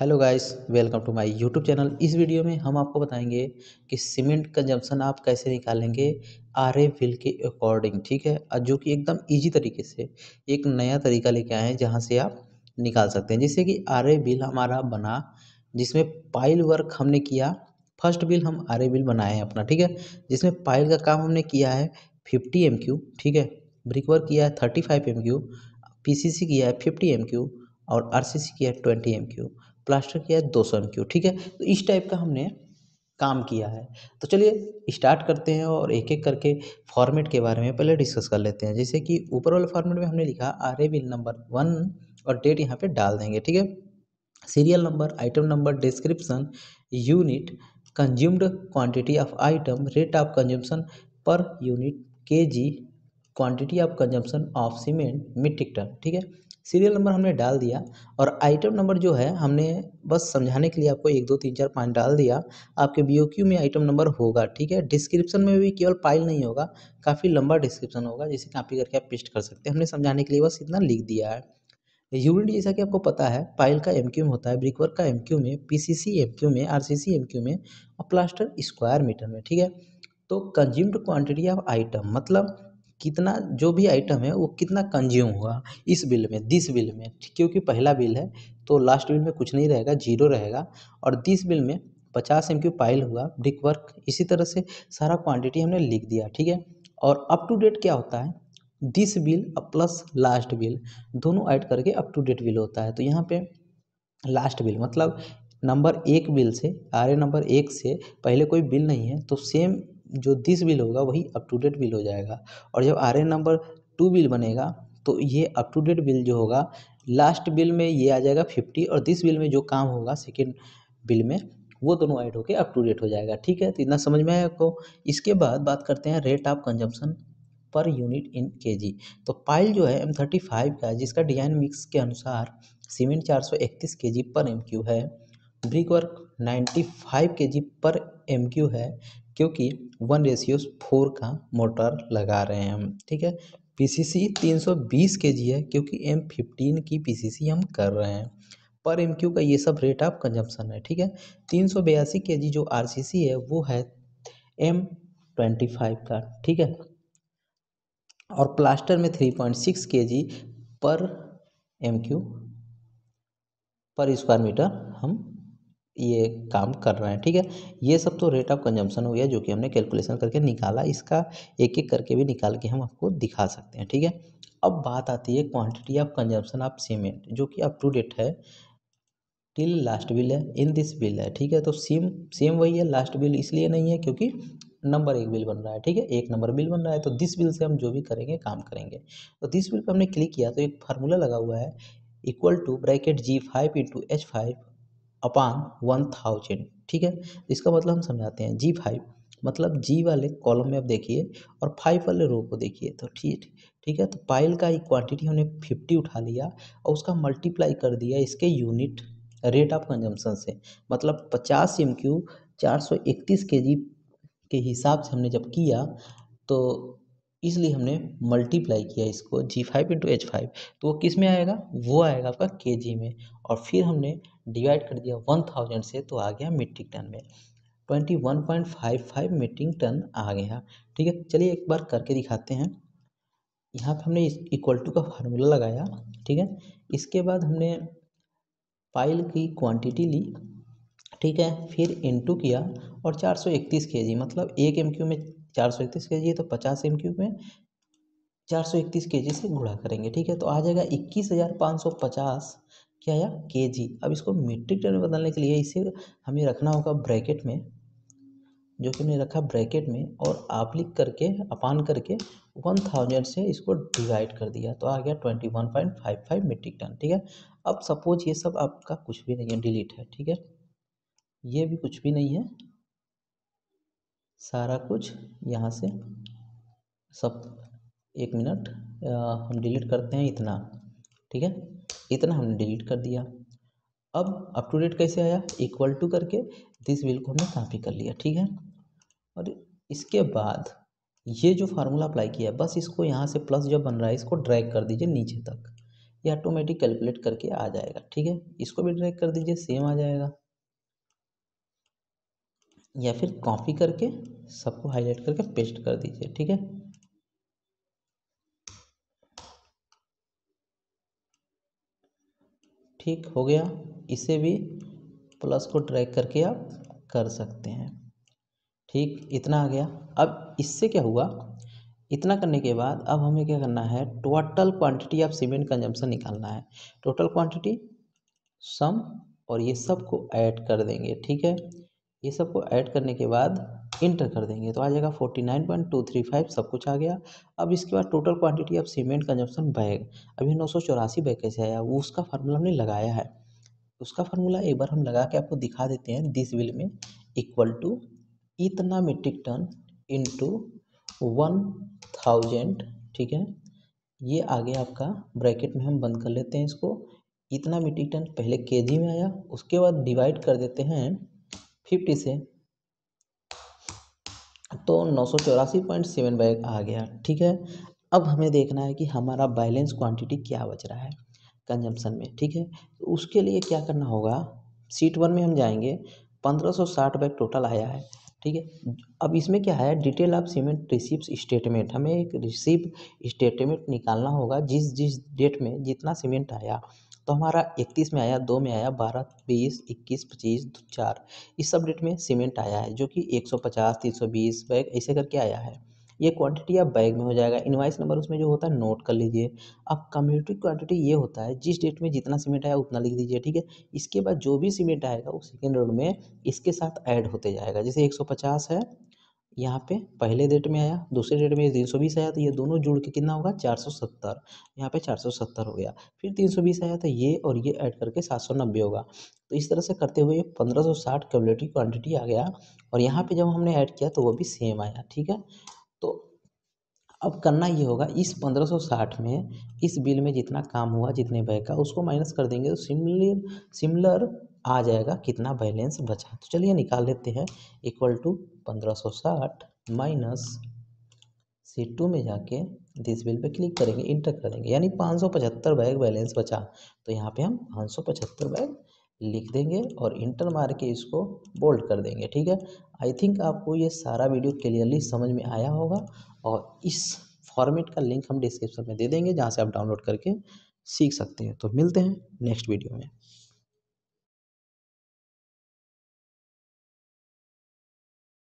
hello guys welcome to my YouTube channel इस video में हम आपको बताएंगे कि सीमेंट कंजम्पशन आप कैसे निकालेंगे आर ए बिल के अकॉर्डिंग ठीक है जो कि एकदम इजी तरीके से एक नया तरीका लेके आए हैं जहां से आप निकाल सकते हैं जैसे कि आर ए बिल हमारा बना जिसमें पाइल वर्क हमने किया फर्स्ट बिल हम आर ए बिल बनाए हैं अपना ठीक है जिसमें पाइल का काम हमने किया है फिफ्टी एम क्यू ठीक है ब्रिक वर्क किया है thirty five M Q P C C किया है फिफ्टी एम क्यू और आर किया ट्वेंटी एम प्लास्टर किया दो सौ एम ठीक है तो इस टाइप का हमने काम किया है तो चलिए स्टार्ट करते हैं और एक एक करके फॉर्मेट के बारे में पहले डिस्कस कर लेते हैं जैसे कि ऊपर वाले फॉर्मेट में हमने लिखा R A bill number one और डेट यहाँ पे डाल देंगे ठीक है serial number item number description unit consumed quantity of item rate of consumption per unit K G of consumption of cement metric ton ठीक है सीरियल नंबर हमने डाल दिया और आइटम नंबर जो है हमने बस समझाने के लिए आपको एक दो तीन चार पाँच डाल दिया आपके बी में आइटम नंबर होगा ठीक है डिस्क्रिप्शन में भी केवल पाइल नहीं होगा काफ़ी लंबा डिस्क्रिप्शन होगा जिसे कापी करके आप पेस्ट कर सकते हैं हमने समझाने के लिए बस इतना लिख दिया है यूनिट जैसा कि आपको पता है पाइल का एम होता है ब्रिकवर्क का एम में पी सी सी एम में आर सी सी एम में और प्लास्टर स्क्वायर मीटर में ठीक है तो कंज्यूम्ड क्वांटिटी ऑफ आइटम मतलब कितना जो भी आइटम है वो कितना कंज्यूम हुआ इस बिल में दिस बिल में क्योंकि पहला बिल है तो लास्ट बिल में कुछ नहीं रहेगा जीरो रहेगा और दिस बिल में पचास एम क्यू पाइल हुआ ब्रिक वर्क इसी तरह से सारा क्वांटिटी हमने लिख दिया ठीक है और अप टू डेट क्या होता है this bill plus last bill दोनों ऐड करके अप टू डेट बिल होता है तो यहाँ पे लास्ट बिल मतलब नंबर एक बिल से आर नंबर एक से पहले कोई बिल नहीं है तो सेम जो दिस बिल होगा वही अप टू डेट बिल हो जाएगा और जब आर नंबर टू बिल बनेगा तो ये अप टू डेट बिल जो होगा लास्ट बिल में ये आ जाएगा फिफ्टी और दिस बिल में जो काम होगा सेकेंड बिल में वो दोनों ऐड होकर अप टू डेट हो जाएगा ठीक है तो इतना समझ में आया आपको इसके बाद बात करते हैं rate of consumption per unit in K तो पाइल जो है एम थर्टी फाइव का जिसका डिजाइन मिक्स के अनुसार सीमेंट चार सौ इकतीस K G per M Q है brick work ninety five K G per M Q है क्योंकि वन रेशियो फोर का मोटर लगा रहे हैं हम ठीक है पीसीसी 320 केजी है क्योंकि एम फिफ्टीन की पीसीसी हम कर रहे हैं पर एम क्यू का ये सब रेट ऑफ कंजम्पशन है ठीक है तीन सौ बयासी के जी जो आर है वो है एम ट्वेंटी फाइव का ठीक है और प्लास्टर में three point six K G per M Q per square metre हम ये काम कर रहा है ठीक है ये सब तो रेट ऑफ कंजम्पशन हो गया जो कि हमने कैलकुलेशन करके निकाला इसका एक एक करके भी निकाल के हम आपको दिखा सकते हैं ठीक है अब बात आती है quantity of consumption of cement जो कि अप टू डेट है टिल लास्ट बिल है इन दिस बिल है ठीक है तो सेम सेम वही है लास्ट बिल इसलिए नहीं है क्योंकि नंबर एक बिल बन रहा है ठीक है एक नंबर बिल बन रहा है तो दिस बिल से हम जो भी करेंगे काम करेंगे तो दिस बिल पर हमने क्लिक किया तो एक फार्मूला लगा हुआ है equal to bracket G five into H five upon one thousand ठीक है इसका मतलब हम समझाते हैं जी फाइव मतलब जी वाले कॉलम में आप देखिए और फाइव वाले रो को देखिए तो ठीक है ठीक है तो पाइल का एक क्वांटिटी हमने फिफ्टी उठा लिया और उसका मल्टीप्लाई कर दिया इसके यूनिट रेट ऑफ कंजम्पशन से मतलब पचास एम क्यू चार सौ इकतीस के जी के हिसाब से हमने जब किया तो इसलिए हमने मल्टीप्लाई किया इसको G five into H five तो वो किस में आएगा वो आएगा आपका के जी में और फिर हमने डिवाइड कर दिया वन थाउजेंड से तो आ गया मीट्रिक टन में twenty one point five five metric ton आ गया ठीक है चलिए एक बार करके दिखाते हैं यहाँ पे हमने इक्वल टू का फार्मूला लगाया ठीक है इसके बाद हमने पाइल की क्वांटिटी ली ठीक है फिर इंटू किया और 431 केजी मतलब एक एम में 431 केजी तो 50 एम में 431 केजी से गुणा करेंगे ठीक है तो आ जाएगा 21,550 क्या आया के जी अब इसको मीट्रिक टन में बदलने के लिए इसे हमें रखना होगा ब्रैकेट में जो कि हमने रखा ब्रैकेट में और आप लिख करके अपान करके वन थाउजेंड से इसको डिवाइड कर दिया तो आ गया twenty one point five five metric ton ठीक है अब सपोज ये सब आपका कुछ भी नहीं है डिलीट है ठीक है ये भी कुछ भी नहीं है सारा कुछ यहाँ से सब एक मिनट हम डिलीट करते हैं इतना ठीक है इतना हमने डिलीट कर दिया अब अप टू डेट कैसे आया इक्वल टू करके दिस बिल को हमने कॉपी कर लिया ठीक है और इसके बाद ये जो फार्मूला अप्लाई किया बस इसको यहाँ से प्लस जो बन रहा है इसको ड्रैग कर दीजिए नीचे तक ये ऑटोमेटिक कैलकुलेट करके आ जाएगा ठीक है इसको भी ड्रैग कर दीजिए सेम आ जाएगा या फिर कॉपी करके सबको हाईलाइट करके पेस्ट कर दीजिए ठीक है ठीक हो गया इसे भी प्लस को ट्रैक करके आप कर सकते हैं ठीक इतना आ गया अब इससे क्या हुआ इतना करने के बाद अब हमें क्या करना है total quantity of cement consumption निकालना है टोटल क्वांटिटी सम और ये सब को ऐड कर देंगे ठीक है ये सबको ऐड करने के बाद इंटर कर देंगे तो आ जाएगा forty nine point two three five सब कुछ आ गया अब इसके बाद total quantity of cement consumption bag अभी नौ सौ चौरासी बैग कैसे आया वो उसका फार्मूला हमने लगाया है उसका फार्मूला एक बार हम लगा के आपको दिखा देते हैं दिस बिल में इक्वल टू इतना metric ton into one thousand ठीक है ये आगे आपका ब्रैकेट में हम बंद कर लेते हैं इसको इतना मीट्रिक टन पहले जी में आया उसके बाद डिवाइड कर देते हैं फिफ्टी से तो नौ सौ चौरासी पॉइंट सेवन बैग आ गया ठीक है अब हमें देखना है कि हमारा बैलेंस क्वांटिटी क्या बच रहा है कंजम्पशन में ठीक है उसके लिए क्या करना होगा सीट वन में हम जाएंगे पंद्रह सौ साठ बैग टोटल आया है ठीक है अब इसमें क्या है detail of cement receipt statement हमें एक रिसिप्ट स्टेटमेंट निकालना होगा जिस जिस डेट में जितना सीमेंट आया तो हमारा इकतीस में आया दो में आया बारह बीस इक्कीस पच्चीस चार इस सब डेट में सीमेंट आया है जो कि एक सौ पचास तीन सौ बीस बैग ऐसे करके आया है ये क्वांटिटी आप बैग में हो जाएगा इन्वाइस नंबर उसमें जो होता है नोट कर लीजिए अब कम्युनिटी क्वांटिटी ये होता है जिस डेट में जितना सीमेंट आया उतना लिख दीजिए ठीक है इसके बाद जो भी सीमेंट आएगा वो सेकेंड रोड में इसके साथ ऐड होते जाएगा जैसे एक सौ पचास है यहाँ पे पहले डेट में आया दूसरे डेट में तीन सौ बीस आया तो ये दोनों जुड़ के कितना होगा चार सौ सत्तर यहाँ पे चार सौ सत्तर हो गया फिर तीन सौ बीस आया तो ये और ये ऐड करके सात सौ नब्बे होगा तो इस तरह से करते हुए पंद्रह सौ साठ कैबलेटी क्वान्टिटी आ गया और यहाँ पे जब हमने ऐड किया तो वो भी सेम आया ठीक है तो अब करना ये होगा इस साठ में इस बिल में जितना काम हुआ जितने बह का उसको माइनस कर देंगे तो सिमिलर सिमिलर आ जाएगा कितना बैलेंस बचा तो चलिए निकाल लेते हैं इक्वल टू पंद्रह सौ साठ माइनस सी टू में जाके दिस बिल पे क्लिक करेंगे इंटर कर देंगे यानी पाँच सौ पचहत्तर बैग बैलेंस बचा तो यहाँ पे हम पाँच सौ पचहत्तर बैग लिख देंगे और इंटर मार के इसको बोल्ड कर देंगे ठीक है आई थिंक आपको ये सारा वीडियो क्लियरली समझ में आया होगा और इस फॉर्मेट का लिंक हम डिस्क्रिप्शन में दे देंगे जहाँ से आप डाउनलोड करके सीख सकते हैं तो मिलते हैं नेक्स्ट वीडियो में